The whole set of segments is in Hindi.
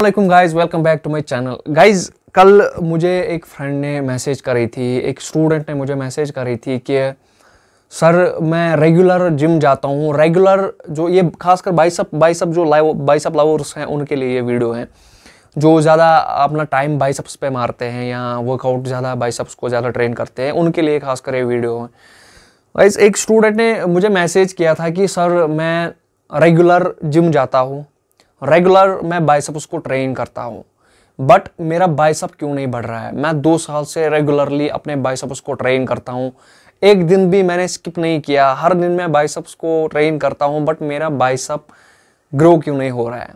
वालेकुम guys welcome back to my channel guys कल मुझे एक फ्रेंड ने मैसेज करी थी एक स्टूडेंट ने मुझे मैसेज करी थी कि सर मैं रेगुलर जिम जाता हूँ रेगुलर जो ये खासकर बाइसअप बाइसअप जो लाइव बाइसअप लवर्स हैं उनके लिए ये वीडियो है जो ज़्यादा अपना टाइम बाइसअप्स पे मारते हैं या वर्कआउट ज़्यादा बाइसअप्स को ज़्यादा ट्रेन करते हैं उनके लिए खासकर ये वीडियो है गाइज एक स्टूडेंट ने मुझे मैसेज किया था कि सर मैं रेगुलर जिम जाता हूँ रेगुलर मैं बाइसअप उसको ट्रेन करता हूँ बट मेरा बाइसअप क्यों नहीं बढ़ रहा है मैं दो साल से रेगुलरली अपने बाइसअप उसको ट्रेन करता हूँ एक दिन भी मैंने स्किप नहीं किया हर दिन मैं बाइसअप्स को ट्रेन करता हूँ बट मेरा बाइसअप ग्रो क्यों नहीं हो रहा है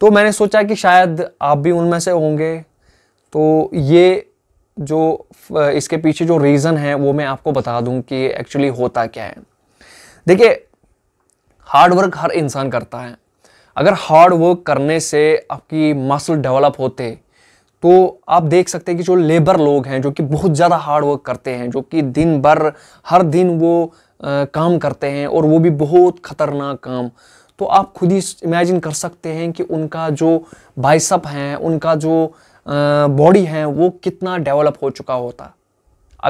तो मैंने सोचा कि शायद आप भी उनमें से होंगे तो ये जो इसके पीछे जो रीज़न है वो मैं आपको बता दूं कि एक्चुअली होता क्या है देखिए हार्डवर्क हर इंसान करता है अगर हार्ड वर्क करने से आपकी मसल डेवलप होते तो आप देख सकते हैं कि जो लेबर लोग हैं जो कि बहुत ज़्यादा हार्ड वर्क करते हैं जो कि दिन भर हर दिन वो आ, काम करते हैं और वो भी बहुत ख़तरनाक काम तो आप खुद ही इमेजिन कर सकते हैं कि उनका जो बाइसअप हैं उनका जो बॉडी है वो कितना डेवलप हो चुका होता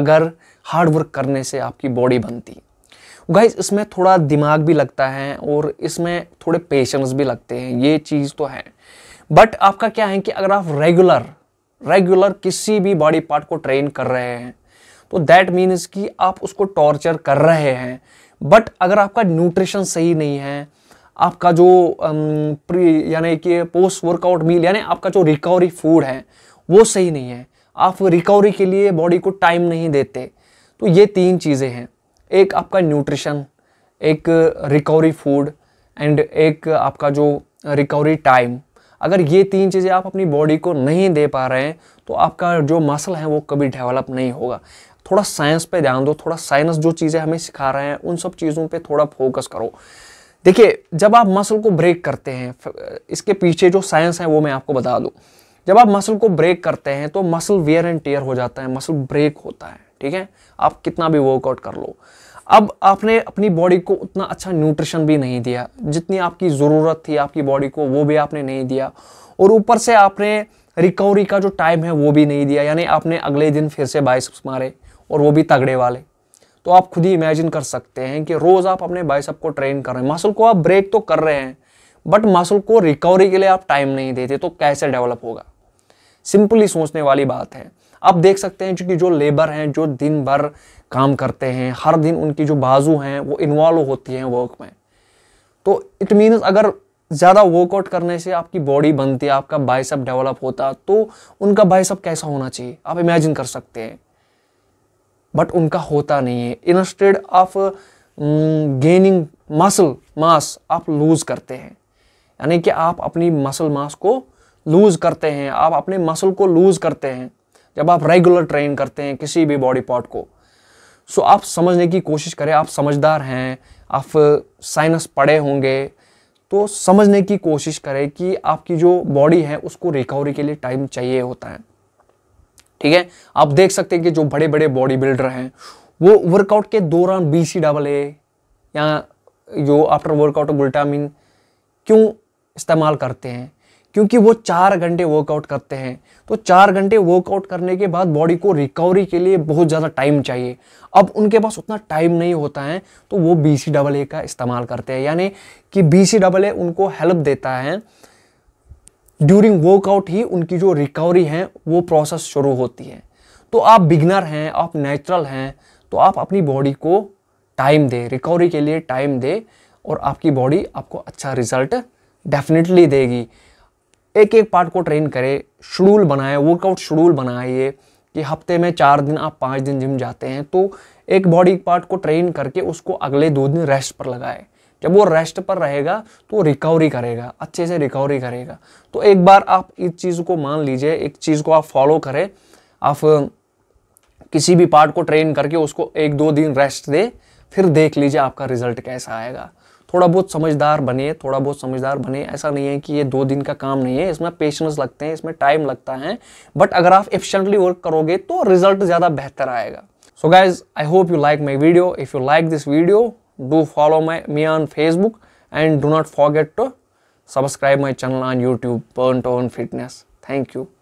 अगर हार्ड वर्क करने से आपकी बॉडी बनती गाइज इसमें थोड़ा दिमाग भी लगता है और इसमें थोड़े पेशेंस भी लगते हैं ये चीज़ तो है बट आपका क्या है कि अगर आप रेगुलर रेगुलर किसी भी बॉडी पार्ट को ट्रेन कर रहे हैं तो दैट मीन्स कि आप उसको टॉर्चर कर रहे हैं बट अगर आपका न्यूट्रिशन सही नहीं है आपका जो प्री यानी कि पोस्ट वर्कआउट मील यानी आपका जो रिकवरी फूड है वो सही नहीं है आप रिकवरी के लिए बॉडी को टाइम नहीं देते तो ये तीन चीज़ें हैं एक आपका न्यूट्रिशन एक रिकवरी फूड एंड एक आपका जो रिकवरी टाइम अगर ये तीन चीज़ें आप अपनी बॉडी को नहीं दे पा रहे हैं तो आपका जो मसल है वो कभी डेवलप नहीं होगा थोड़ा साइंस पे ध्यान दो थोड़ा साइंस जो चीज़ें हमें सिखा रहे हैं उन सब चीज़ों पे थोड़ा फोकस करो देखिए जब आप मसल को ब्रेक करते हैं इसके पीछे जो साइंस है वो मैं आपको बता दूँ जब आप मसल को ब्रेक करते हैं तो मसल वेयर एंड टेयर हो जाता है मसल ब्रेक होता है ठीक है आप कितना भी वर्कआउट कर लो अब आपने अपनी बॉडी को उतना अच्छा न्यूट्रिशन भी नहीं दिया जितनी आपकी ज़रूरत थी आपकी बॉडी को वो भी आपने नहीं दिया और ऊपर से आपने रिकवरी का जो टाइम है वो भी नहीं दिया यानी आपने अगले दिन फिर से बाइसअप्स मारे और वो भी तगड़े वाले तो आप खुद ही इमेजिन कर सकते हैं कि रोज़ आप अपने बाइसअप को ट्रेन कर रहे हैं मसल को आप ब्रेक तो कर रहे हैं बट मसल को रिकवरी के लिए आप टाइम नहीं देते तो कैसे डेवलप होगा सिंपली सोचने वाली बात है आप देख सकते हैं क्योंकि जो लेबर हैं जो दिन भर काम करते हैं हर दिन उनकी जो बाजू हैं वो इन्वॉल्व होती हैं वर्क में तो इट मीन्स अगर ज़्यादा वर्कआउट करने से आपकी बॉडी बनती है आपका बाइसअप डेवलप होता तो उनका बाइसअप कैसा होना चाहिए आप इमेजिन कर सकते हैं बट उनका होता नहीं है instead of gaining muscle mass आप लूज करते हैं यानी कि आप अपनी मसल मास को लूज करते हैं आप अपने मसल को लूज करते हैं जब आप रेगुलर ट्रेन करते हैं किसी भी बॉडी पार्ट को सो आप समझने की कोशिश करें आप समझदार हैं आप साइनस पढ़े होंगे तो समझने की कोशिश करें कि आपकी जो बॉडी है उसको रिकवरी के लिए टाइम चाहिए होता है ठीक है आप देख सकते हैं कि जो बड़े बड़े बॉडी बिल्डर हैं वो वर्कआउट के दौरान बी सी डबल ए या जो आफ्टर वर्कआउट विटामिन क्यों इस्तेमाल करते हैं क्योंकि वो चार घंटे वर्कआउट करते हैं तो चार घंटे वर्कआउट करने के बाद बॉडी को रिकवरी के लिए बहुत ज़्यादा टाइम चाहिए अब उनके पास उतना टाइम नहीं होता है तो वो बी सी डबल ए का इस्तेमाल करते हैं यानी कि बी सी डबल ए उनको हेल्प देता है ड्यूरिंग वर्कआउट ही उनकी जो रिकवरी है वो प्रोसेस शुरू होती है तो आप बिगनर हैं आप नेचुरल हैं तो आप अपनी बॉडी को टाइम दे रिकवरी के लिए टाइम दे और आपकी बॉडी आपको अच्छा रिजल्ट डेफिनेटली देगी एक एक पार्ट को ट्रेन करें शेड्यूल बनाए वर्कआउट शेड्यूल बनाइए कि हफ्ते में चार दिन आप पाँच दिन जिम जाते हैं तो एक बॉडी पार्ट को ट्रेन करके उसको अगले दो दिन रेस्ट पर लगाए जब वो रेस्ट पर रहेगा तो रिकवरी करेगा अच्छे से रिकवरी करेगा तो एक बार आप इस चीज़ को मान लीजिए एक चीज़ को आप फॉलो करें आप किसी भी पार्ट को ट्रेन करके उसको एक दो दिन रेस्ट दे फिर देख लीजिए आपका रिजल्ट कैसा आएगा थोड़ा बहुत समझदार बने थोड़ा बहुत समझदार बने ऐसा नहीं है कि ये दो दिन का काम नहीं है इसमें पेशेंस लगते हैं इसमें टाइम लगता है बट अगर आप एफिशेंटली वर्क करोगे तो रिजल्ट ज़्यादा बेहतर आएगा so guys I hope you like my video if you like this video follow my me on Facebook and do not forget to subscribe my channel on YouTube youtube to on fitness thank you